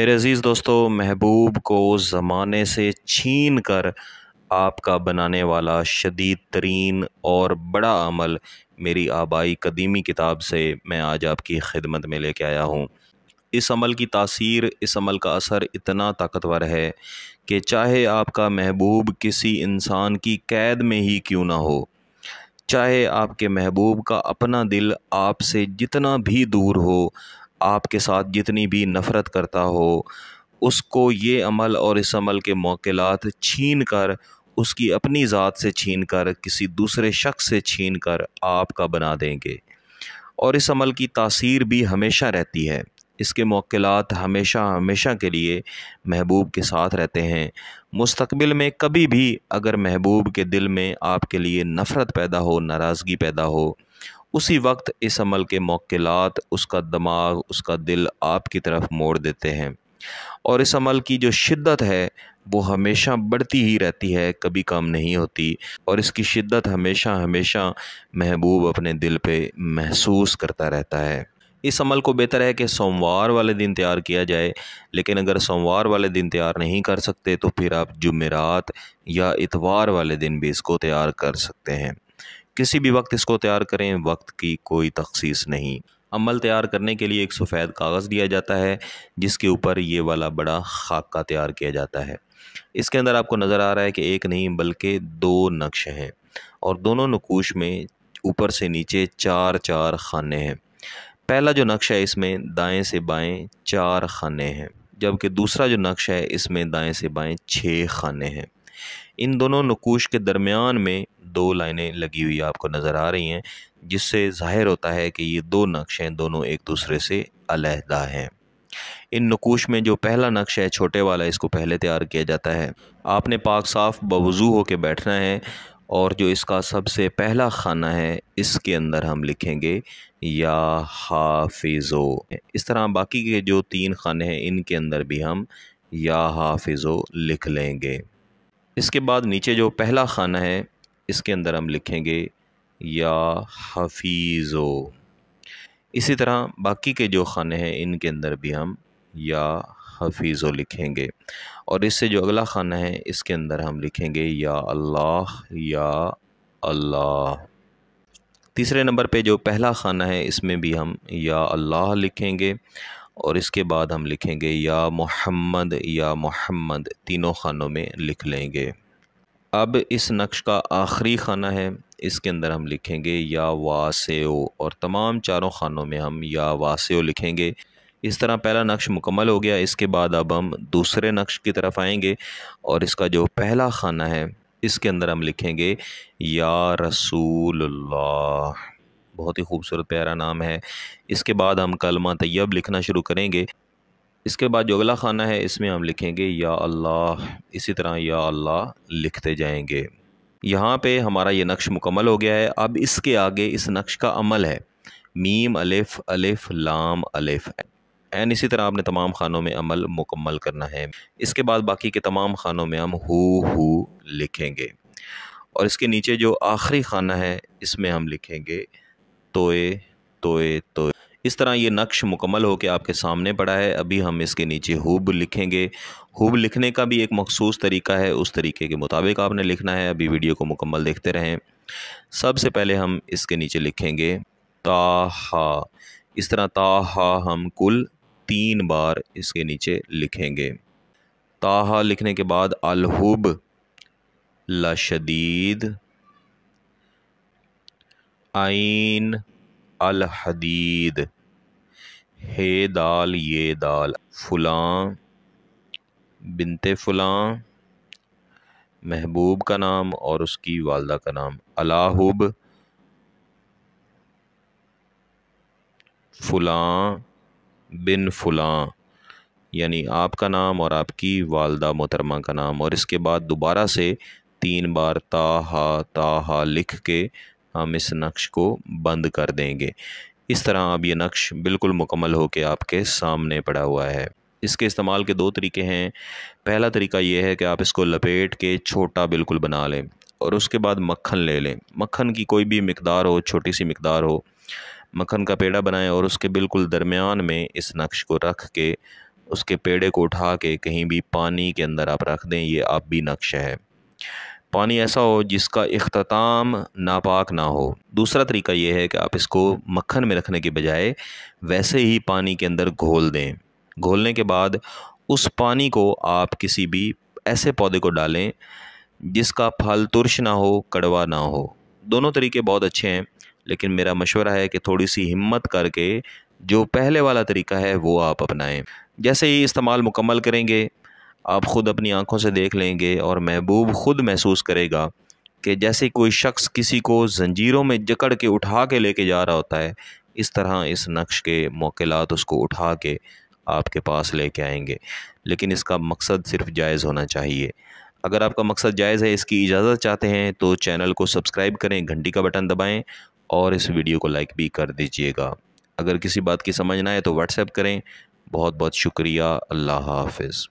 मेरे अज़ीज़ दोस्तों महबूब को ज़माने से छीन कर आपका बनाने वाला शदीद तरीन और बड़ा अमल मेरी आबाई कदीमी किताब से मैं आज आपकी खिदमत में लेके आया हूँ इस अमल की तासीर इस अमल का असर इतना ताकतवर है कि चाहे आपका महबूब किसी इंसान की कैद में ही क्यों ना हो चाहे आपके महबूब का अपना दिल आपसे जितना भी दूर हो आपके साथ जितनी भी नफ़रत करता हो उसको ये अमल और इस अमल के मौकेलात छीन कर उसकी अपनी ज़ात से छीन कर किसी दूसरे शख्स से छीन कर आपका बना देंगे और इस अमल की तासीर भी हमेशा रहती है इसके मौकेलात हमेशा हमेशा के लिए महबूब के साथ रहते हैं मुस्तबिल में कभी भी अगर महबूब के दिल में आपके लिए नफ़रत पैदा हो नाराज़गी पैदा हो उसी वक्त इस अमल के मौकेलात उसका दिमाग उसका दिल आपकी तरफ मोड़ देते हैं और इस अमल की जो शिद्दत है वो हमेशा बढ़ती ही रहती है कभी कम नहीं होती और इसकी शिद्दत हमेशा हमेशा महबूब अपने दिल पे महसूस करता रहता है इस अमल को बेहतर है कि सोमवार वाले दिन तैयार किया जाए लेकिन अगर सोमवार वाले दिन तैयार नहीं कर सकते तो फिर आप जुमेरात या इतवार वाले दिन भी इसको तैयार कर सकते हैं किसी भी वक्त इसको तैयार करें वक्त की कोई तखसीस नहीं अमल तैयार करने के लिए एक सफ़ेद कागज़ दिया जाता है जिसके ऊपर ये वाला बड़ा खाका तैयार किया जाता है इसके अंदर आपको नज़र आ रहा है कि एक नहीं बल्कि दो नक्श हैं और दोनों नकूश में ऊपर से नीचे चार चार खाने हैं पहला जो नक्श है इसमें दाएं से बाएं चार खाने हैं जबकि दूसरा जो नक्श है इसमें दाएं से बाएं छः खाने हैं इन दोनों नकूश के दरमियान में दो लाइनें लगी हुई आपको नज़र आ रही हैं जिससे ज़ाहिर होता है कि ये दो नक्शे दोनों एक दूसरे से अलहदा हैं इन नकूश में जो पहला नक्श है छोटे वाला इसको पहले तैयार किया जाता है आपने पाक साफ़ बवज़ू होकर बैठना है और जो इसका सबसे पहला खाना है इसके अंदर हम लिखेंगे या हाफिज़ो इस तरह बाकी के जो तीन खाने हैं इनके अंदर भी हम या हाफिज़ो लिख लेंगे इसके बाद नीचे जो पहला खाना है इसके अंदर हम लिखेंगे या हफीज़ो इसी तरह बाकी के जो खाने हैं इनके अंदर भी हम या हफीज़ो लिखेंगे और इससे जो अगला खाना है इसके अंदर हम लिखेंगे या अल्लाह या अल्लाह तीसरे नंबर पे जो पहला खाना है इसमें भी हम या अल्लाह लिखेंगे और इसके बाद हम लिखेंगे या मोहम्मद या मोहम्मद तीनों खानों में लिख लेंगे अब इस नक्श का आखिरी खाना है इसके अंदर हम लिखेंगे या वासेओ और तमाम चारों खानों में हम या वासेओ लिखेंगे इस तरह पहला नक्श मुकम्मल हो गया इसके बाद अब हम दूसरे नक्श की तरफ आएंगे और इसका जो पहला खाना है इसके अंदर हम लिखेंगे या रसूल अल्लाह बहुत ही खूबसूरत प्यारा नाम है इसके बाद हम कलमा तैयब लिखना शुरू करेंगे इसके बाद जो अगला खाना है इसमें हम लिखेंगे या अल्लाह इसी तरह या अल्लाह लिखते जाएंगे यहाँ पे हमारा ये नक्श मुकम्मल हो गया है अब इसके आगे इस नक्श का अमल है मीम अलिफ़ अलिफ़ लाम अलिफ़ एन इसी तरह आपने तमाम खानों में अमल मुकम्मल करना है इसके बाद बाकी के तमाम खानों में हम हु हु लिखेंगे और इसके नीचे जो आखिरी खाना है इसमें हम लिखेंगे तोए तोए तोए इस तरह ये नक्श मुकम्मल होकर आपके सामने पड़ा है अभी हम इसके नीचे हुब लिखेंगे हुब लिखने का भी एक मखसूस तरीका है उस तरीके के मुताबिक आपने लिखना है अभी वीडियो को मुकम्मल देखते रहें सबसे पहले हम इसके नीचे लिखेंगे ताहा इस तरह ताहा हम कुल तीन बार इसके नीचे लिखेंगे ताहा लिखने के बाद अलहुब लशदीद आइन अल हदीद हे दाल ये दाल फलां बिनते फलां महबूब का नाम और उसकी वालदा का नाम अलाहुब फलां बिन फलां यानी आपका नाम और आपकी वालदा मोहतरमा का नाम और इसके बाद दोबारा से तीन बार ताहा ताहा लिख के हम इस नक्श को बंद कर देंगे इस तरह अब ये नक्श बिल्कुल मुकम्मल होकर आपके सामने पड़ा हुआ है इसके इस्तेमाल के दो तरीके हैं पहला तरीका ये है कि आप इसको लपेट के छोटा बिल्कुल बना लें और उसके बाद मक्खन ले लें मक्खन की कोई भी मकदार हो छोटी सी मकदार हो मक्खन का पेड़ा बनाएं और उसके बिल्कुल दरमियान में इस नक्श को रख के उसके पेड़े को उठा के कहीं भी पानी के अंदर आप रख दें ये आप भी नक्श है पानी ऐसा हो जिसका अख्ताम नापाक ना हो दूसरा तरीका यह है कि आप इसको मक्खन में रखने के बजाय वैसे ही पानी के अंदर घोल दें घोलने के बाद उस पानी को आप किसी भी ऐसे पौधे को डालें जिसका फल तुरश ना हो कड़वा ना हो दोनों तरीके बहुत अच्छे हैं लेकिन मेरा मशवरा है कि थोड़ी सी हिम्मत करके जो पहले वाला तरीका है वो आप अपनाएं जैसे ही इस्तेमाल मुकम्मल करेंगे आप ख़ुद अपनी आँखों से देख लेंगे और महबूब ख़ुद महसूस करेगा कि जैसे कोई शख्स किसी को जंजीरों में जकड़ के उठा के लेके जा रहा होता है इस तरह इस नक्श के मौकेलात उसको उठा के आपके पास लेके आएंगे लेकिन इसका मकसद सिर्फ जायज़ होना चाहिए अगर आपका मकसद जायज़ है इसकी इजाज़त चाहते हैं तो चैनल को सब्सक्राइब करें घंटी का बटन दबाएँ और इस वीडियो को लाइक भी कर दीजिएगा अगर किसी बात की समझ ना आए तो व्हाट्सएप करें बहुत बहुत शुक्रिया अल्लाह हाफिज़